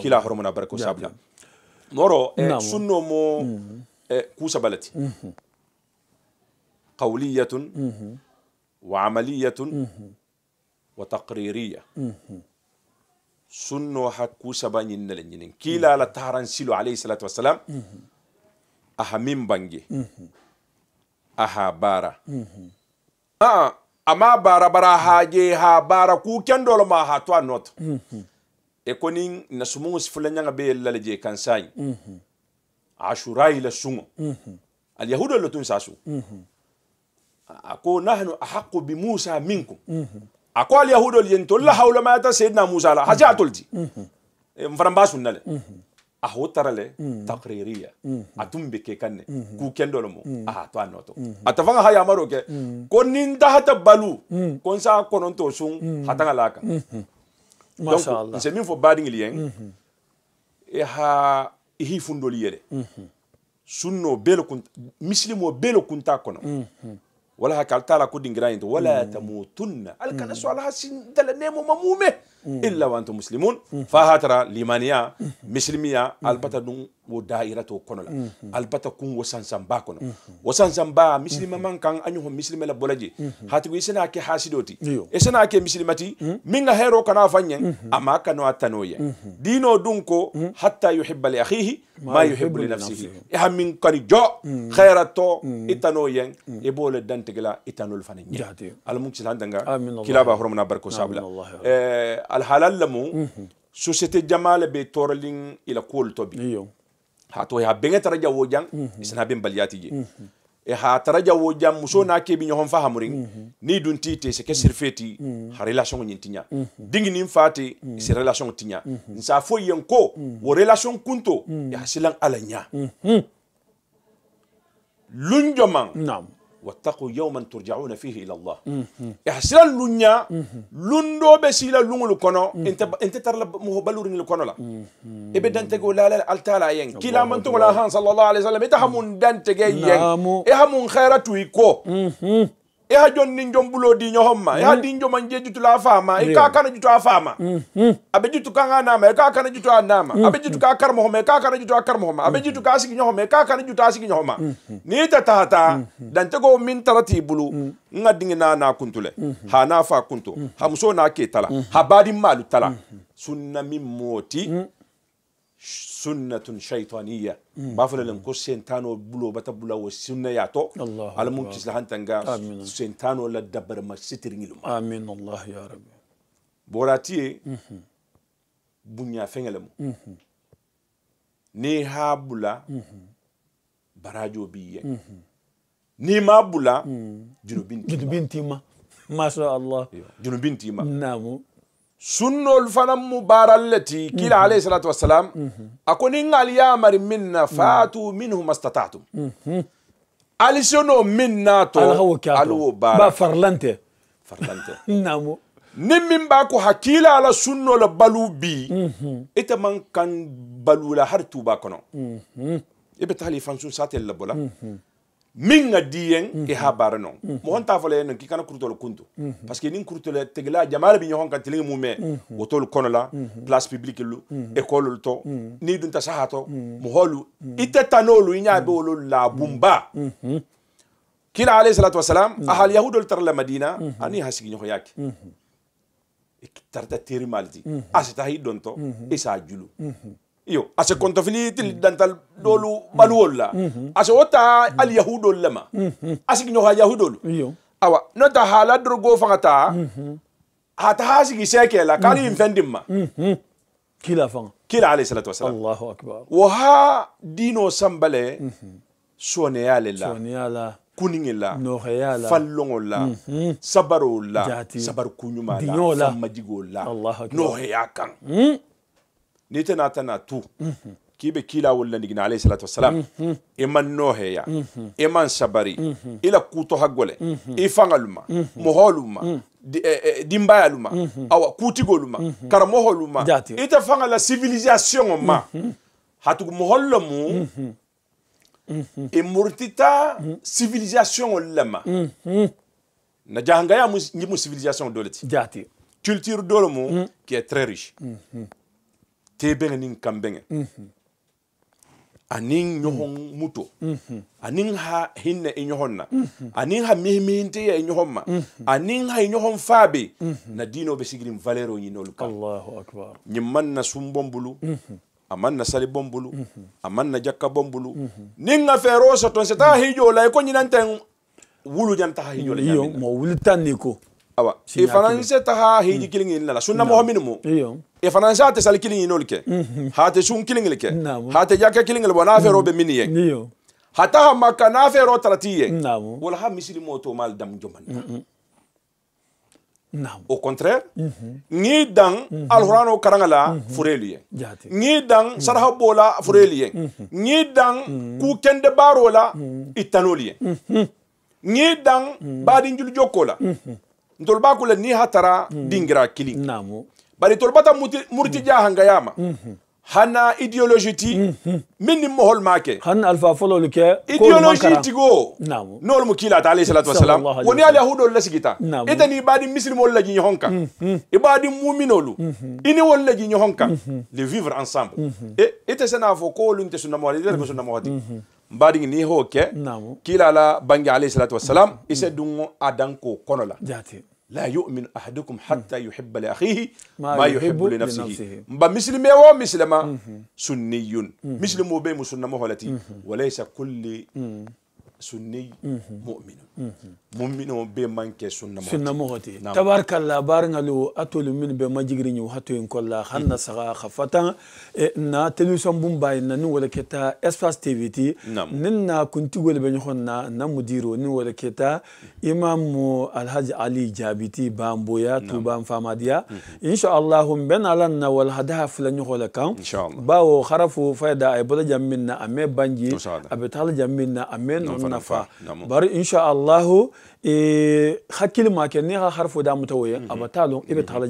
kila hormona barko sabla noro sunno mo kusa balati amaliyatun wa takririya sunno hakku saba ñinnele ñinin kiila la taharan silo alayhi salatu wassalam aha min bange aha bara aa ah, ama bara bara haje ha bara ku kendolo ma ha to a -hmm e koni na sumungu sifula nyanga be lala leje kansai mm -hmm. ashurai la sungo mm -hmm. alyahuda lotun sasu mm -hmm. ako nahnu ahaqu bi musa minkum mm -hmm. ako alyahuda liyentolla hawla ma ta sayyidina musa la haja atolti mm e -hmm. mfana mbasu nale mm -hmm. aho tarale mm -hmm. takririya mm -hmm. atum ke kanne mm -hmm. ku kendolo mo mm -hmm. aha to anoto mm -hmm. atafanga haya maro mm -hmm. ko ninda balu mm -hmm. konsa kononto sun mm -hmm. hatanga laka mm -hmm donc nse min fo baadiŋil yeŋ i ha i hii fundoli ye de mhm. sunno bee le kun misilimoo bee le kunta kono mhm. wala ha kal taa la ko dingira yinto wala mhm. tamutunna ali kana so ala ha sindala neemo ma muume الا وانتم مسلمون فهاترا لمانيا مسلميا البتا دون ودائرة كونلا البتا كون وسانسان وسانسامبا كونو با مسلم من كان انيو مسلم لا بولجي هاتو يسنا كي حاسدوتي يسنا أيوه. كي مسلماتي من هيرو كانا فاني اما كانوا اتنويا دينو دونكو حتى يحب لاخيه ما يحب لنفسه إها من كان جو خيرتو اتنويا يبول دانتغلا اتنول فني المكسل عندنا كلابا هرمنا بركو سابلا alhalalla mu mhm. société jamala be toralin ila kol tobi ha to ya benga taraja jang mhm. isna ben baliyati je mhm. e ha taraja jang muso na ke bi nyon fahamurin ni dun tite se ke sirfeti ha relation nyin tinya dingi nin fati se relation tinya nsa fo yen ko wo relation kunto ya silan alanya lunjoman nam واتقوا يوما ترجعون فيه الى الله احسن لونيا لوندو بسيلا لون لكونو انت انت ترى مو بلورين لكونو لا ابدا انت تقول لا لا التالا ين يعني. كلا من تقول صلى الله عليه وسلم انت دنت جاي ين هم يعني. خيرات ويكو e ha jonnin jom di homma e ha mm. din joman je jutu la faama e mm-hmm. ka kana jutu a abe aɓe jutu kanga nama e ka kana jutu a nama aɓe jutu ka karmo homa e ka kana jutu a karma homa aɓe jutu ka sigiño homa e ka kana jutu a sigiño ni ta dan dantego min tarati bulu mm-hmm. nga dingina na kuntule mm-hmm. ha na fa kunto ha muso na ke tala ha badi malu tala sunna min moti sunnatun shaytaniya ba fa lalin ko sentano bulo bata bula wa sunna ya to al mumtis la hantan ga sentano la dabbar masitir ngilum amin allah ya rabbi borati bunya fengelem ni ha bula barajo biye ni ma bula junubin tima ma sha allah junubin tima namu سنو الفنم مبارلتي كلا عليه الصلاة والسلام أكون إن اليامر منا فاتوا منه ما استطعتم سنو منا تو ألو ألو بارا فرلنتي فرلنت نعم nin min b'a ko hakila la sunno la balu bi mhm. ita man kan balu la har tuba kɔnɔ mhm. i min ga diyen e mm i ha bara non mm -hmm. mo honta fole non ki kana kurtol kuntu mm -hmm. parce que nin kurtol tegla jamala bi nyon kan tilingi mume mm wotolu konola mhm. place publique lu mm to mhm. ni dunta ta sahato mm -hmm. mo holu mm be wololu mhm. la bumba mm kila alayhi salatu wassalam mm -hmm. ahal yahudol tar la madina mm -hmm. ani hasigi nyoko yake mm -hmm. tarta malti mm donto mm -hmm. isa julu يو اش كنت في ليتل دانتال دولو بالولا اش اوتا اليهود لما اش نيو اليهود يو اوا نتا حالا درغو فغتا هات هاشي شيكه لا كاري فنديم ما كلا فان كلا عليه الصلاه والسلام الله اكبر وها دينو سامبالي سونيا لله سونيا لا كونينغ لا نوخيا لا فالونغ لا صبر لا صبر كونيما لا فما جيغو لا الله كان ni tana tana tu kibe kila wala nigina alayhi salatu wassalam iman noheya iman sabari ila kuto hagole ifangaluma moholuma dimbayaluma awa kutigoluma karamoholuma ita fangala civilisation ma hatugu mohollomu e murtita civilisation lama na jahangaya ngimu civilisation doleti culture dolomu qui est très riche tebeŋe niŋ kambeŋe mhm. aniŋ ñohoŋ mm. muto mhm. aniŋ ha hinne i e ñohoŋ mhm. e e na aniŋ ha mihimihinteya i ñohoŋ ma aniŋ ha i ñohoŋ faabe na diino be sigiriŋ valero ñinolu ka ñiŋ maŋ na sumboŋ bulu a maŋ na salibon bulu a maŋ na jakka bon bulu niŋ ŋa feeroo soton se taa la i ko ñinanteŋ wulu janta ha hijoo la ñaamin mo wulu taŋ ni awa i fanaŋ se taha hiji mm. kiliŋ in la sunna moho minnu mu e fana sa te sal kilin inol ke ha te shun kilin le ke ha te jaka kilin le bona fero be miniye hata ha maka na fero tratiye wala ha misili moto mal dam joman au contraire ni dan alquran o karanga la fureliye ni dan sarha bola fureliye ni dan ku kende barola itanoliye ni dan badin julu jokola ndol bakula ni hatara dingira kilin bari tol bata murti mm. jahanga yama mm-hmm. hana ideologie ti mm-hmm. min ni mohol make han alfa folol ke ideologie tigo nool mu kiilata alayhi salatu wasalam woni alyahuɗol la sigita itani ibaadi muslimol lagi ñohon kan mm-hmm. ibaadi muminolu ini wol lagi ñohon kan le vivre ensemble e ite sena fo koolunte sunnamawati ite ko sunnamawati mbadigi ni ho ke kiila ala bange alayhi salatu wasalam ise dungo adanko kono la لا يؤمن أحدكم حتى يحب لأخيه ما, ما يحب, يحب لنفسه, لنفسه. بمسلم أو مسلم سني مسلم بين مسلم ولتي وليس كل سني مؤمن مؤمن بمنك سنة سنة مغتي نعم. تبارك الله بارنا لو أتول من بمجيغرين وحتو ينكو الله خانا سغا خفتا إيه، نا تلوسان بمباي ننو ولكتا اسفاس تيويتي نم. ننا كنتي ولي بنيخونا نمديرو ننو ولكتا إمام الحاج علي جابيتي بامبويا نعم. توبان فاماديا إن شاء الله بنا لنا والهدها فلنيخو لكا إن شاء الله باو خرفو فايدا أي بلا جمينا أمي بانجي أبتال جمينا أمين nafa bari insha Allahu Eh, hakkil ma kɛ ne ka harfo da muta woye mhm. a ba t'a lɔn i mhm. na ha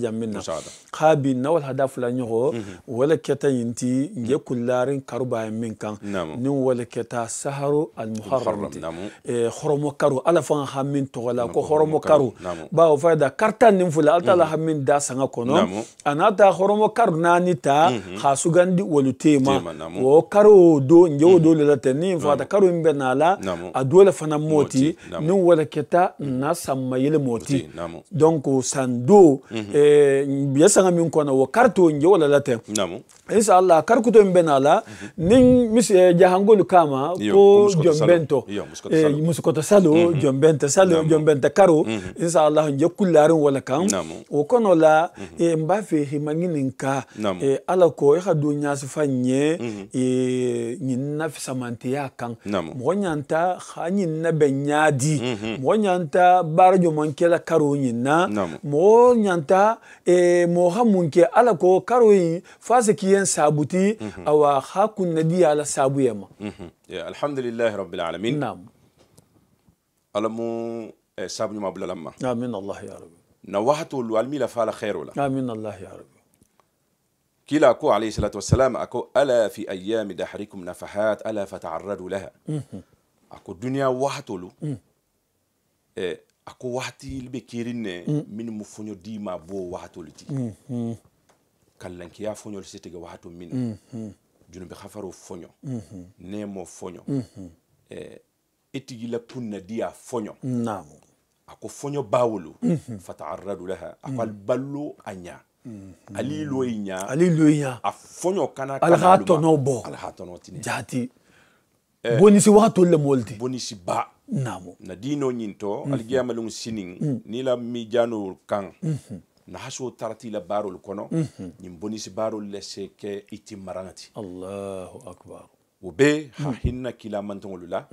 na mhm. wala da fula ɲɔgɔn wala kɛta yin nge kullarin karuba min kan ni wala kɛta saharo almuharram ti hɔrɔmɔ karo ala fan ha min tɔgɔ la ko hɔrɔmɔ karo bawo fa da karta nin fula ala tala ha min da sanga kɔnɔ a n'a ta hɔrɔmɔ karo ta ha sugandi wolu tema o karo do nge o do lela tɛ fa ta karo in na la a dole fana moti ni wala kɛta ta na samma yele moti donc sando biya sanga min kɔnɔ wo karto nje wala latɛ insha allah karkuto min na la mhm. ni mis jahangolu kama ko jɔnbɛntɔ musokɔtɔ salo jɔnbɛntɛ salo jɔnbɛntɛ karo insha allah nje kullarin wala kan o kɔnɔ la n b'a fɛ himangi nin ka ala kɔ i ka do ɲasifa ɲɛ ɲin nafisamanteya kan mɔgɔ ɲanta ha ɲin na bɛ ɲaadi mɔgɔ mhm. nyanta barajo man la karo nyina mo nyanta e mo ha mun ala ko karo yi fase k'i en sabuti mm -hmm. awa hakun kunnadi ala sabu yema ma mm -hmm. yeah, alhamdulilahi rabbil alamin nam alamu mu eh, sabu nyuma bula lama amin allah ya rabbi na wahatu lu almi la fala khairu la amin allah ya rabbi كلا أكو عليه الصلاة والسلام أكو ألا في أيام دحركم نفحات ألا فتعرضوا لها أكو الدنيا وحتلو eh, a ko wagati li be keerin ne minnu mu foɲɔ di ma bo wagatolu ti kallankiya foɲɔli se tigɛ wagato min na junubi hafaro foɲɔ nemo foɲɔ eh, i tigila kunna diya foɲɔ a ko foɲɔ eh. b'a wolo fataaradu laha a ko ali ballo a ɲa ali lo i ɲa ali lo i ɲa a foɲɔ kana alaha tɔnɔ bonisi wagatolu le mɔli ti bonisi ba namo na dino ñinto mm -hmm. algiyama lungu sinin mm -hmm. nila mi jano kaŋ mm -hmm. na haso tarati la barol kono mm -hmm. ñin bonisi barol lese ke iti maranati allahu akbar wo be mhm. ha hinna kila mantongolu la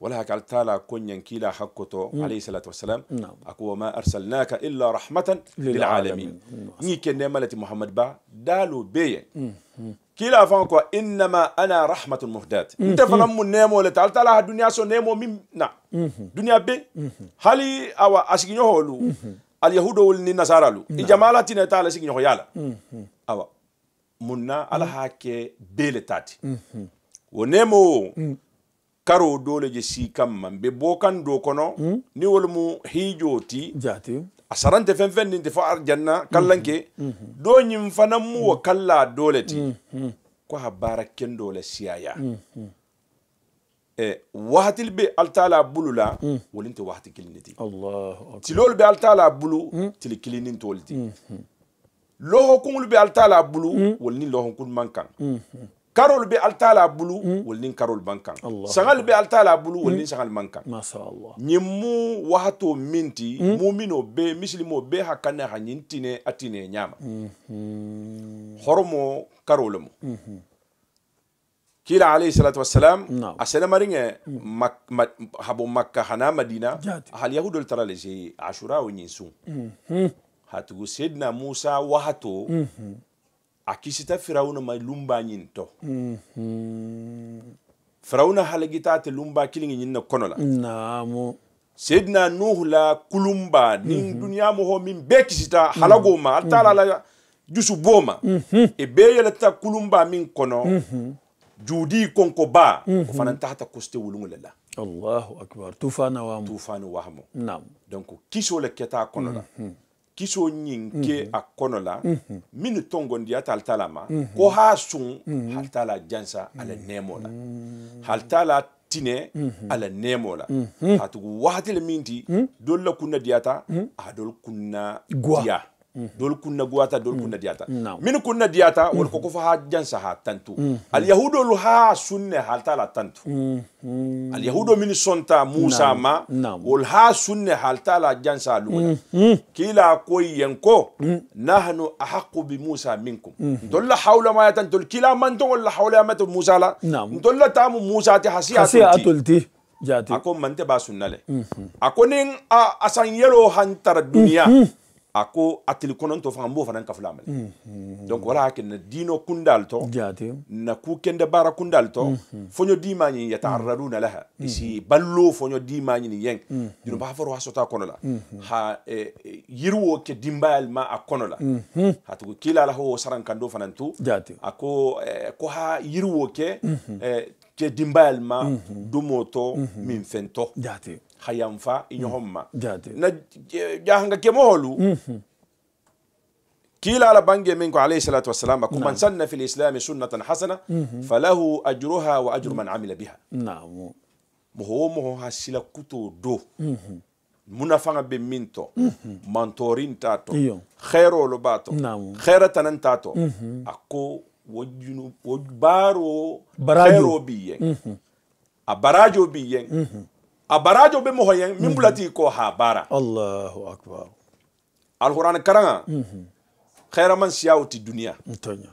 wala haka altala konyan kila hakkoto mhm. alayhi salatu wasalam ako wa ma arsalnaka illa rahmatan lilalamin alamin ñi ke nemalati muhammad ba dalo beye mhm. كي لا فانكو انما انا رحمه المهدات انت فرمو نيمو لا تعال تعال الدنيا سو نيمو ميم نا نعم. دنيا بي هالي اوا اشكي هولو اليهود ولني نصارى لو نعم. جمالاتي نتا لا سيغي يالا اوا منا على هاكي بيل ونيمو كارو دولجي سي كام بي بوكان دو كونو هيجوتي جاتي asarante fen fen din fa arjanna kallanke mm-hmm. do nyim fanan mu wa mm-hmm. kalla doleti mm-hmm. ko ha barakken dole siyaya e, wahatil be altala bulu la mm. wolinti wahati kiliniti tilol be la bulu mm. tili kilinin toliti lohokunlu be la bulu mm. wolini lohonkun man kan karol be la bulu hmm. wol nin karol bankan sangal be la bulu hmm. wol nin sangal mankan ñin mu wahato minti hmm. mumino be misilimo be hakkane ha ñin tine atine ñama horomo karolemo kila alayhi salatu wassalam aselamaringe habo makka hana madina hal yahudol tara taralese ashura o ñin sun hatugu sedna musa wahato akisita firauna ma lumba ñin to mm -hmm. firauna halagitate lumba kilingi ñin na kono la naamu seydina nuhu la kulumba niŋ mm -hmm. duniya moho min be kisita mhm. halago ma altala mm -hmm. la jusu boma mm -hmm. e be yelata kulumba min kono mm -hmm. juudi konko ba mm -hmm. o fana tahata koste wuluŋo le la allahu akbar tufana wamo tufani wahamo naam donc kiso le keta kono la mm -hmm kiso nyinke mhm. a kono la mhm. minu tongondiya ta halitala ma mhm. ko ha sun halitala jansa ala nemo la halitala tine ala nemo la hatugu wahati le min ti dol la kunna diyata a dol kunna diya dol kunna guata dol kunna diata min kunna diata wol ko fa hajjan saha tantu al yahudo lu ha sunne haltala tantu al yahudo min sonta musa ma wol ha sunne haltala jansa lu kila koy yanko nahnu ahqqu bi musa minkum dolla hawla ma tantul kila man to wala hawla ma musa la dolla tamu musa ti hasiyatulti jati ako man te ba sunna le ako nin asan yelo hantara duniya a ko atili kononto kɔnɔntɔ fana fanan b'o fana kafula mm donc wala ke na dino kundal tɔ na ku kende baara kundal to mm -hmm. foɲɔ diima ɲi yataarraduna laha mm -hmm. isi ballo ni yeng ɲini yɛŋ ba fɔrɔ a sɔta kɔnɔ la ha eh, yiri wo ma a kɔnɔ la hatugu kila la ho saran kando fanan tu a ko e, ko ha yirwo ke e, ke eh, ma domo tɔ min fento tɔ hayamfa inyohoma mm. na jahanga kemoholu mm kila ala bange min ko alayhi salatu wassalam ko man sanna fil islam sunnatan hasana mhm. falahu ajruha wa ajru man mm. amila biha naam moho moho hasila kuto do muna mhm. fanga munafanga be min to mm -hmm. mantorinta to khairolo bato khairatananta to mm -hmm. ako barajo biyen mhm. a barajo biyeng a barajo be moho yen min mhm. bulati ko ha bara allahu akbar alquran karanga khaira mhm. man siyauti dunia ntonya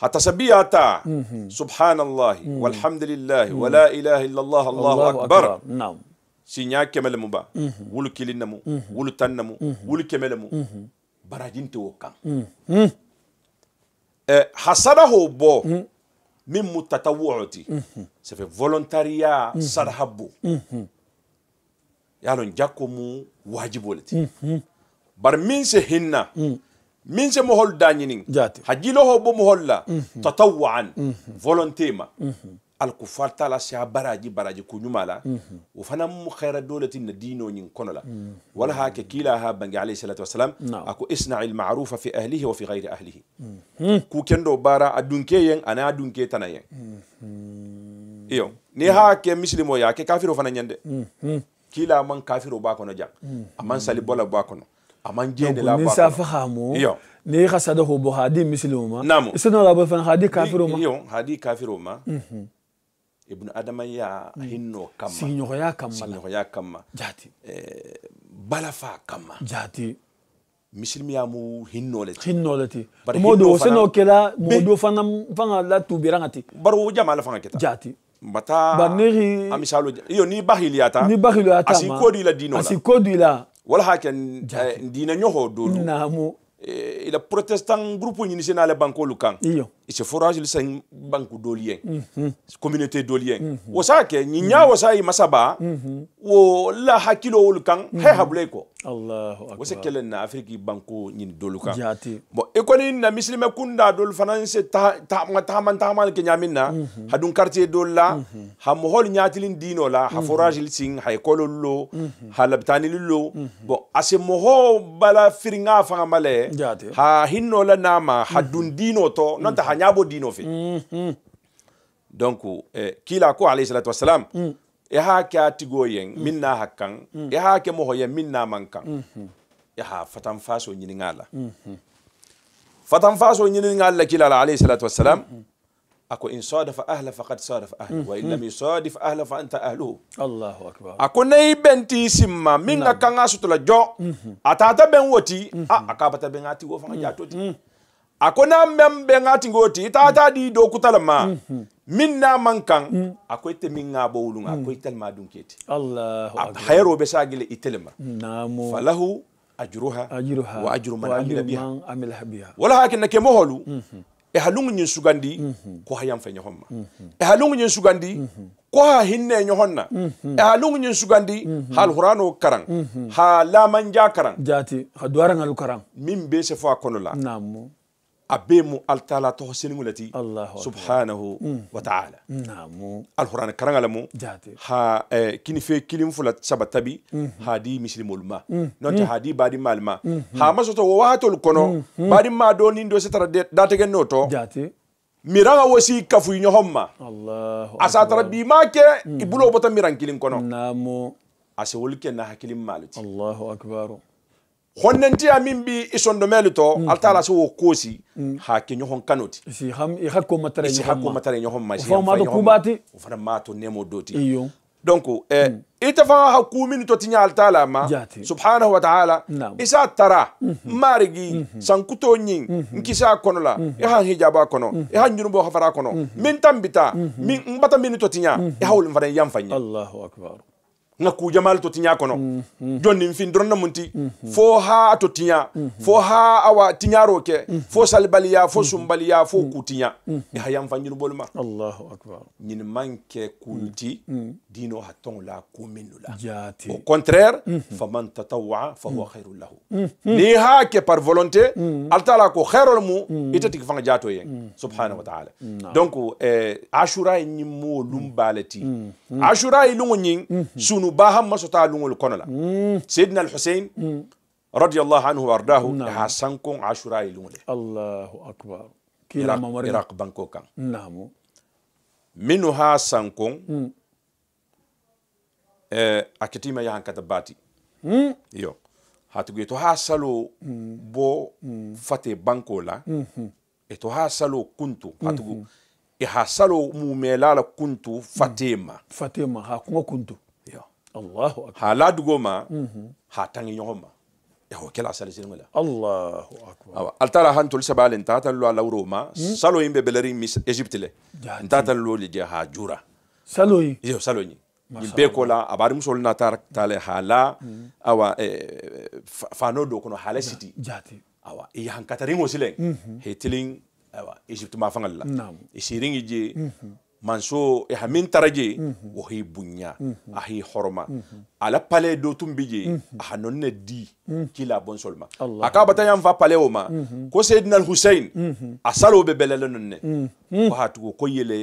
hatasabia ta mhm. subhanallah walhamdulillah wala ilaha illa allah allahu akbar naam sinya kemele mu ba wulu kilin mu wulu tan mu wulu kemele mu barajin wo kan hasada ho bo min mu tatawuuti sefe mhm. volontariya mhm. sarhabbo mhm. yalon jakko mu wajibo le ti bar min se hinna mm. min se mohol dañinin hajilo ho bo mohol la tatawuan volonté ma alkufarta la sa baraji baraji kunyuma la mhm. o fana mu khaira dawlati na dino nyin kono la mhm. wala ha ke kila ha bangi alayhi salatu wasalam ako isna il ma'rufa fi ahlihi wa fi ghairi ahlihi mhm. ku kendo bara adunke yen ana adunke tanayen iyo ni ha ke muslimo ya ke kafiro fana nyande kila man kafiro ba kono jang aman salibola ba kono aman jende la ba kono iyo ni khasadahu bu hadi ma isna la ba fana hadi kafiro ma iyo hadi kafiro ma ibnu adama ya mm. hinno kamma siñohoya kamma siñohoya kamma jaati eh, balafa kamma jaati misilimiyamu hinnole ti hinnole ti modo o seno kela modo fana fanga la tubiranga ti bari wo jama la fanga keta jaati bata bari nexi a misalo iyo ni baxiliyata ni baxiliyata asi kodu ila dino la asi kodu ila wala hake eh, ndina ɲoho dolu namu eh, ila protestant groupe ɲini senale bankolu kan iyo ice forage li san banku doli yen mm -hmm. communauté doli yen mm -hmm. wasa ke ni mm-hmm. nya yi masaba mm wo la hakilo wol kan he mm-hmm. habule ko allahu akbar wasa kelen na afriki banku nyin dolu kan bo e ko na muslima kunda dol fanan se ta ta ma ta man ta man ke nyamin na hadun quartier dol la mm -hmm. ha mohol dino la ha forage li sin ha ekolo lo ha labtani lo bo ase moho bala firinga fa male ha hinno la nama hadun dino to mm -hmm hanyabo dinove mm -hmm. donc eh, kila ko alayhi salatu wassalam mm. e ha ka tigo yen mm. minna hakkan mm. e ha ke mo yen minna mankan mm -hmm. e ha fatan faso nyini ngala mm -hmm. fatan faso nyini ngala kila alayhi salatu wassalam mm -hmm. ako in sadafa ahla faqad sadafa ahla wa in lam mm-hmm. yusadif ahla fa anta ahlu. Allahu akbar ako nay benti simma min ga kanga sutula jo mm-hmm. atata ben woti mm-hmm. a akabata ben ati go fanga jatoti a ko n'a mɛn bɛ ti di do kutalama ma mm-hmm. min n'a man kan a min k'a bɔ wulu ma dunketi allah akbar hayɛrɛ o bɛ se a gɛlɛ ajruha tɛ ma falahu ajuruha wa ajuru man amilabiha wala hakina ke moholu mm-hmm. e halung nyin sugandi mm-hmm. ko hayam fɛ ɲɔgɔn e halung nyin sugandi ko ha hinne ɲɔgɔn na e halung nyin sugandi hal qur'ano karan ha laman manja karan jati ha duwaran al karan min be se fo a namu abemu altala toho seniŋulati subhanahu wa ta'ala alhurana karaŋalamu ha eh, kinife kilim fula saba tabi hadi misilimolu ma nonte hadi badi mali ma ha masoto wo waatolu kono badi ma do nin do sitara dategen no to miraŋa wosi kafuyi ɲohon ma asa tara bi ma ke i bulo bota miraŋ kilin kono ase wolu ke na hakilin malu ti allahu akbaru honnentiya min bi i sondome le to mm. ala ta lase wo koosi mm. ha ke ɲɔgɔn kano ti isi hakkomatara ɲɔgɔn maomaati o fana m'a to nemo doti donc i ta fanga hakku min to ti ɲa ala la ma subhanahu wa taala mm-hmm. i mm-hmm. mm-hmm. sa tara marigi sankuto ɲi n kisa kɔnɔ la i han hijaba kɔnɔ i han junubo hafara kɔnɔ min tan bita n bata minu to ti ɲa i hawolin fana yanfa ɲa na kuja mal to tinya kono mm, mm. jonni fin dronna munti mm, fo ha to tinya mm, fo ha awa tinya ke mm, fo salbaliya fo mm, sumbaliya fo mm, kutinya mm, ya hayam fanyu bolma allahu akbar nyin manke mm. kulti mm, dino haton la kuminu la Jati. au contraire mm, faman tatawa fa huwa mm. khairul lahu mm, ni ha ke par volonté mm, altala ko khairul mu mm, itatik fanga jato yen mm, subhanahu wa ta'ala mm, donc eh, ashura e nyimu lumbalati mm, mm. ashura ilungu e nyin mm, mm-hmm. sunu bahan maso ta lungol kono la sayyidina al-husayn radiyallahu anhu wardahu ha sankon ashura lungol allahu akbar kila mamari iraq banko kan namu minu ha sankon eh akitima ya hankata bati yo hatugu to ha salo bo fate banko la to ha salo kuntu hatugu ha salo mumela la kuntu fatema fatema ha kuntu Allahu akbar ha ladugo ma mhm. ha tangi ɲɔgɔn ma yawo kɛla a sali sinimu la Allahu akbar awa altara han toli sabale nta tan lo ala ma hmm? salo be beleri mis egypte le nta tan lo le ha jura salo yin yo salo a bari musolu na taale hala hmm. awa eh, fano do kɔnɔ hala siti awa i han katarin o silɛn mhm. awa egypte ma fangal la i sirin je manso eha min taraje wo mhm. hi bunya mhm. ahi horoma mhm. ala pale do tumbije aha non ne di kila bon solma aka bata yan fa pale o ma ko sayyidina al-husayn salo be belele non ne ko hatu ko yele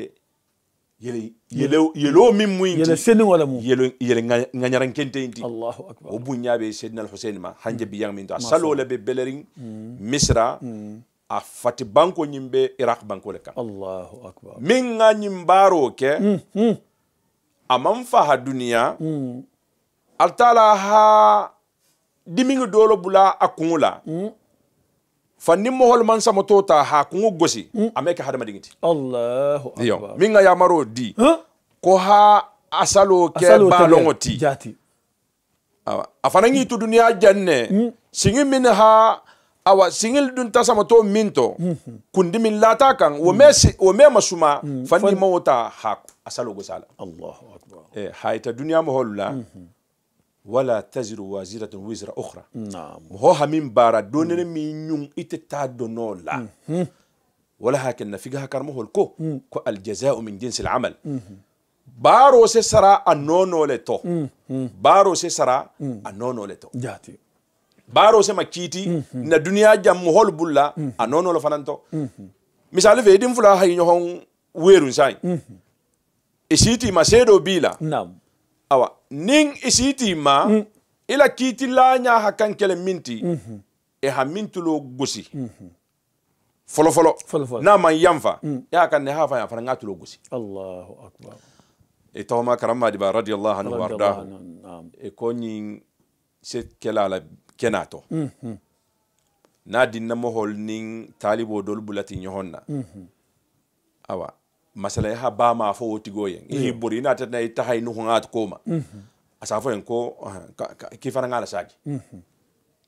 yele yele yelo min mu yele senin wala mu yele yele nganyaran kente inti Allahu akbar o bunya be sayyidina al-husayn ma hanje biyan min to asalo le be belerin misra a fati banko nyimbe irak iraq banko le kan. allahu akbar min nga nyimbaro ke mm, mm. amam fa ha duniya mm. ali ha dimiŋi dolo bula akungula mm. fa nimmo hol man sama tota ha kuŋo gosi mm. hadama dingiti ke hadamadiŋi min nga yamaro di huh? ko ha asalo ke balongoti, ti a mm. tu dunia janne mm. singi min ha awa singil dun ta sama to minto kundi min lata kan wo me wo me masuma fanni mawta hak asalo go sala Allahu akbar eh hayta dunya mo holla wala taziru waziratun wizra ukhra na'am ho hamin bara donene min nyum iteta donola ولا هكذا نفقها كرمه الكو الجزاء من جنس العمل بارو سسرا النونو لتو بارو سسرا النونو لتو جاتي baro sema kiti mm -hmm. na duniya jammu hol bulla mm -hmm. a nono lo to mm -hmm. misali fe idin fula hay nyohon werun sai mm -hmm. isiti ma sedo bila naam awa niŋ isiti ma mm -hmm. ila kiti lanya hakan kele minti mm -hmm. e ha mintulo gosi mm -hmm. folo folo folo folo na man yanfa mm. ya e kan ne hafa ya fara ngatulo gosi allahu akbar e tawma karama diba radiyallahu anhu warda e konyin set kelala kenato mm -hmm. na dinna mohol nin talibo dol bulati ɲɔgɔn na mm -hmm. awa masala ha ba ma fo wotigo yen mm -hmm. i bori ina tatna i tahay nu hunga ko ma mm -hmm. asa fo en ko uh, ah, ki fara ngala saki mm -hmm.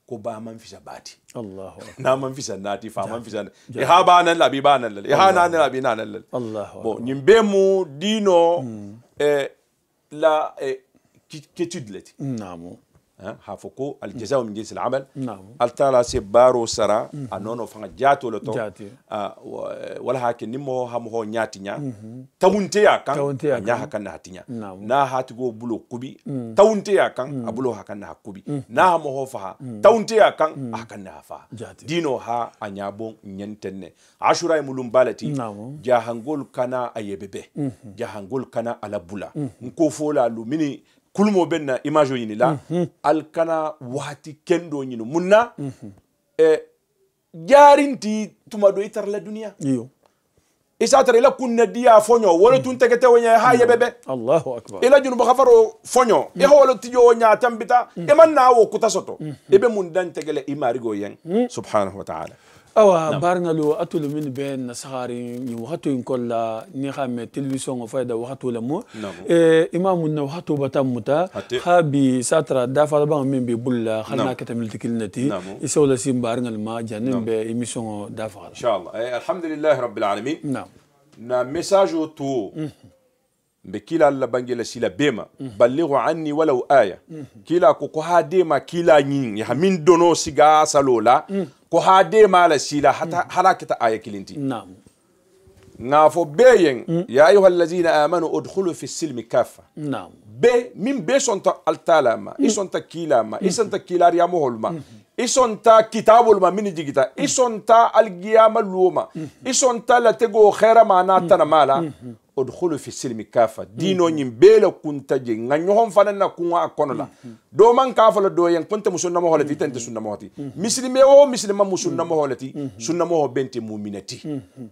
ko ba man fisa bati Allahu na man fisa nati fa man fisa e ha ba nan labi ba nan e ha na nan labi na nan Allahu bon nyimbe mu dino mm. eh, la eh, ketudleti namu ha fo ko aljazau min jinsi lamal ala taala se baaro sara mhm. a nono fanga jaatole to ah, wala hake nimmo ha moho ñaatiña mhm. tawunteya kan a ña na hatigo bulo kubi mm. tawunteya kan mm. abulo hakan na ha mm. na ha moho faha tawunteya kan a hakanne dino ha a ñabon ashura e mulum balati jahangol kana a yebebe mhm. kana alabula bula lumini kulumo ben na image ñini la mhm. alkana waati kendo ñinu munna eh, e jarinti tuma do itar la duniya iyo isatara ila kunna diya foño wala mhm. tun tegete woña ha yebebe mhm. allahu akbar ila junu khafaro foño e holo tijo woña tambita e man na wo kuta soto ebe mun dan tegele imari go yen subhanahu wa ta'ala أو نعم. بارنا لو أتول من بين صغاري وهاتو إن كل نخام تلفزيون وفايدة وهاتو لمو نعم. إيه، إمام إنه وهاتو بتم متى خابي ساترا دافع بعض من بيقول لا نعم. خلنا كتمل تكل نتي يسول سيم بارنا الما جانم بإمشون دافع إن شاء الله إيه، الحمد لله رب العالمين نعم نا مساجو تو بكلا البنجلة سيلا بيما بلغوا عني ولو آية كلا كوكوها ديما كلا نين يحمين دونو سيغا سلولا ko hade mala sila hata harakita aya kilinti na'am na fo beyen ya ayu allazina amanu udkhulu fi silm kaffa na'am be min be sonta altalama isonta kilama isonta kilari amuholma isonta kitabulma min jigita isonta algiyama luma isonta tego khera ma natana mala odkhulu fi silmi kafa mhm. dino ñin bela kunta je nga ñoxon fana na kunga a kono la mhm. do man kafa la do yen kunta musunna mo holati mhm. tante sunna mo hoti muslime wo muslima musunna mo holati sunna mo bente muminati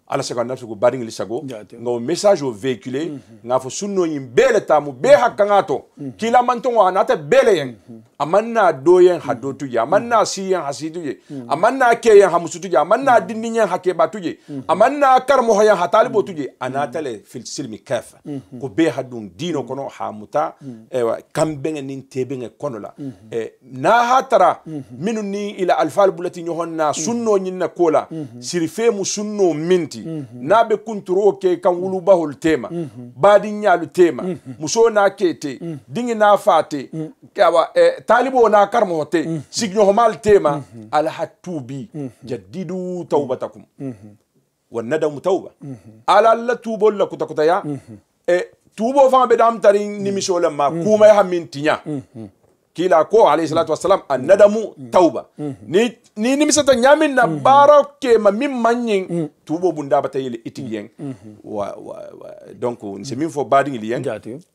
ala sago nafsu ko baring li sago nga o message o véhiculer nga fo sunno ñin bela tamu be hakkangato kila mantongo anata bela yen amanna doyen ha hmm. do tuje amanna hmm. siyen ha siduje hmm. amanna keyen ha musutuje amanna dindiñen ha keɓa tuje amanna karmohoyen ha talibo tuje anatale fil silmi kef ko be ha ɗum dino kono ha muta ewa kamɓege nin teɓege konola e na ha tara minu ni ila alfal bulati ñohon na sunno ñinna kola siri femu sunno minti na ɓe kuntoro ke kan wulubahol tema badi ñalu tema muso na kete dingi na fate awa e, talibo na karmo te mm -hmm. signohomal tema mm -hmm. alhatubi mm -hmm. jaddidu taubatakum mm -hmm. wannadamu tauba mm -hmm. ala alla tubol la kutakutaya mm -hmm. e tubo fanga be dam tarin nimisole mhm. ma mhm. kuma hamin tiña mm -hmm kila ko alayhi salatu wassalam annadamu mm. tauba mm. Mm. ni ni nimisata nyamin na baara ke ma min manyin tubo bunda bata yele itiyen mm-hmm. wa, wa, wa donc nse min fo badin yen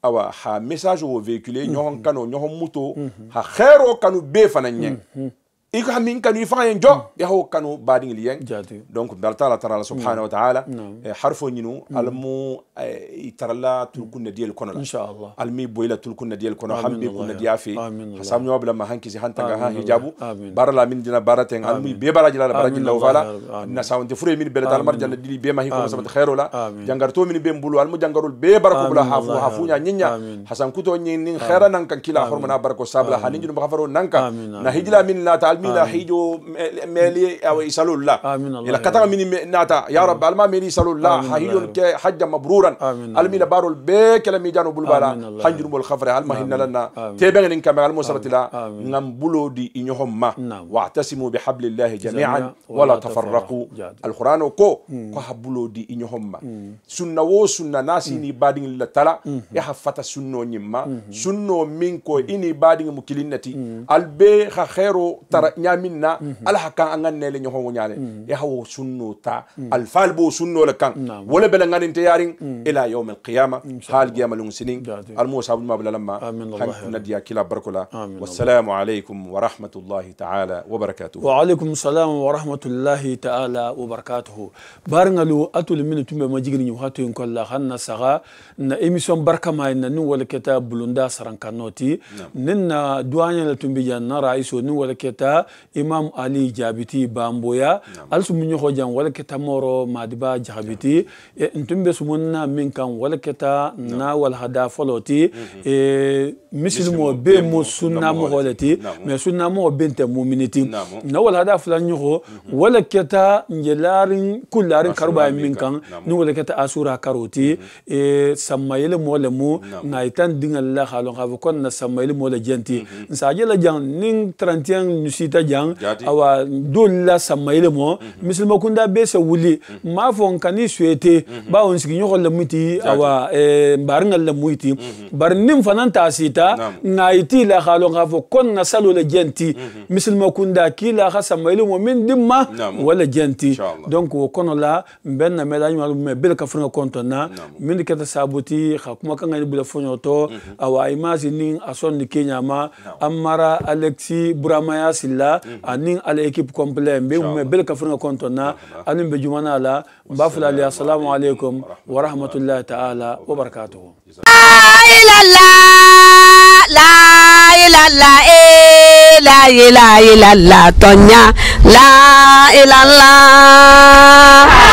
awa ha message wo véhiculer nyon kano nyon muto mm-hmm. ha khero kanu be fana nyen mm-hmm iko hamin mm. kanu ifanga yen jo yaho kanu bading liyen donc bertala tarala mm. subhanahu wa ta'ala mm. eh, harfo nyinu almu eh, itarala tulkunna diyal kono inshallah almi boyla tulkunna diyal kono hambi kunna diafi hasam nyo bla ma hanki si hanta ga ha hijabu barala min dina baraten almi be baraji la baraji la wala na sawnte fure min bela dalmar janna dili be ma hi ko sabat khairu la jangar to min be mbulu almu jangarul be barako bla hafu hafu nya nyinya hasan kuto nyin khaira nan kan kila hormona barako sabla hanin jinu khafaro nanka na hijla min la ta'al بلا حيجو مالي او يسالوا الله امين الله الى كتر من ناتا يا رب الما ميري يسالوا الله حيجو حج مبرورا المينا بارو البيك لم يجانو بالبالا حنجر الخفر الما هن لنا تيبن كما المسرة لا نمبلو نعم، دي انهم ما نعم. واعتصموا بحبل الله جميعا ولا تفرقوا القران كو كو حبلو دي انهم ما سنه و سنه ناسي ني بادين لتلا يا حفتا سنه نيما سنه منكو اني بادين مكلينتي البي خيرو ترى ñamin na ala hakkan an ganne le ñoxongo ñane e hawo sunno ta alfal bo sunno le kan wala bela ngani te yarin ila yawm alqiyama hal qiyama lung sinin al musa ibn mabla lamma han nadiya kila barkula wassalamu alaykum wa rahmatullahi ta'ala wa barakatuh wa alaykum salam wa rahmatullahi ta'ala wa barakatuh barngalu atul min tumbe majigni hatu en kolla hanna saga na emission barka may na nu wala keta bulunda sarankanoti ninna duanya la tumbi janna raiso nu wala keta imam ali jabiti bamboya al sumu ñoxo jam wala keta moro madiba jabiti e ntumbe sumunna min kan wala keta na wal hada foloti e misilmo be mo sunna mo holati mais sunna mo bente muminiti na wal hada fulan ñoxo wala keta njelarin kullarin karba min kan ni wala keta asura karoti e samayel mo le mu na itan dingal la halon na samayel mo le jenti sa jela jang ning 31 sita jang awa dolla samayele mo mhm. misilma kunda be se wuli mhm. ma fo nkani suete mhm. ba on sigi nyoko le muti awa eh, mbarnga le muti bar nim fanan ta sita ngaiti la khalo nga fo kon nga salo le genti misilma kunda kila kha samayele mo min dimma wala genti donc wo kono la benna mela nyalo me bel ka fringa kontona min kata sabuti kha kuma kanga ni bula fonyoto awa imasi ning ason ni kenyama amara alexi buramaya sila alhamdulillah anin ala équipe complet mbe mume bel kafringa kontona anin be jumana la mba fulali assalamu alaikum wa rahmatullahi ta'ala wa barakatuhu la ilaha illallah tonya la ilaha